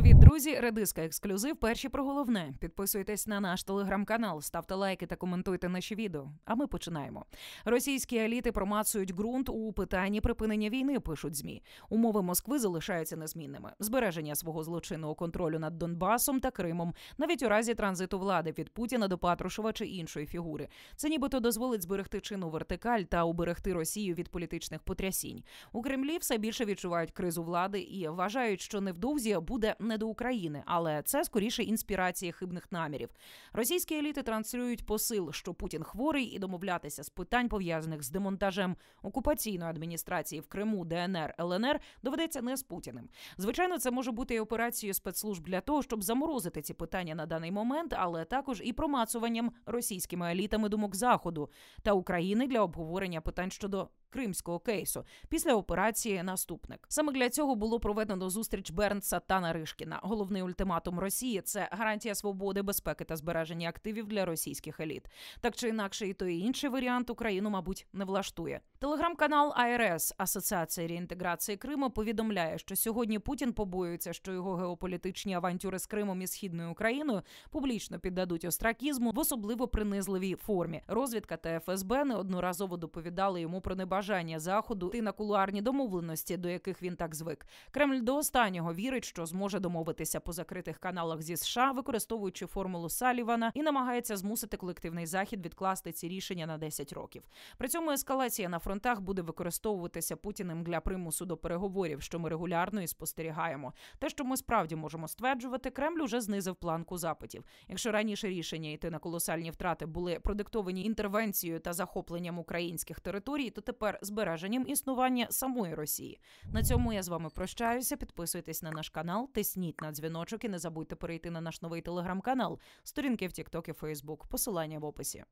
Привіт, друзі! Редиска ексклюзив. Перші про головне. Підписуйтесь на наш телеграм-канал, ставте лайки та коментуйте наші відео. А ми починаємо. Російські еліти промацують ґрунт у питанні припинення війни. Пишуть змі. Умови Москви залишаються незмінними. Збереження свого злочинного контролю над Донбасом та Кримом, навіть у разі транзиту влади від Путіна до Патрушева чи іншої фігури. Це нібито дозволить зберегти чину вертикаль та уберегти Росію від політичних потрясінь. У Кремлі все більше відчувають кризу влади і вважають, що невдовзі буде не до України, але це скоріше інспірація хибних намірів. Російські еліти транслюють посил, що Путін хворий, і домовлятися з питань пов'язаних з демонтажем окупаційної адміністрації в Криму, ДНР ЛНР доведеться не з Путіним. Звичайно, це може бути і операцією спецслужб для того, щоб заморозити ці питання на даний момент, але також і промацуванням російськими елітами думок заходу та України для обговорення питань щодо кримського кейсу після операції наступник. Саме для цього було проведено зустріч Бернса та Наришкіна. Головний ультиматум Росії це гарантія свободи, безпеки та збереження активів для російських еліт. Так чи інакше, і той і інший варіант Україну, мабуть, не влаштує. Телеграм-канал АРС Асоціація реінтеграції Криму повідомляє, що сьогодні Путін побоюється, що його геополітичні авантюри з Кримом і східною Україною публічно піддадуть остракізму в особливо принизливій формі. Розвідка та ФСБ неодноразово доповідали йому про неба бажання заходу йти на кулуарні домовленості, до яких він так звик. Кремль до останнього вірить, що зможе домовитися по закритих каналах зі США, використовуючи формулу Салівана, і намагається змусити колективний захід відкласти ці рішення на 10 років. При цьому ескалація на фронтах буде використовуватися путіним для примусу до переговорів, що ми регулярно і спостерігаємо. Те, що ми справді можемо стверджувати, Кремль уже знизив планку запитів. Якщо раніше рішення йти на колосальні втрати були продиктовані інтервенцією та захопленням українських територій, то тепер тепер збереженням існування самої Росії. На цьому я з вами прощаюся. Підписуйтесь на наш канал, тисніть на дзвіночок і не забудьте перейти на наш новий телеграм-канал, сторінки в TikTok і Facebook. Посилання в описі.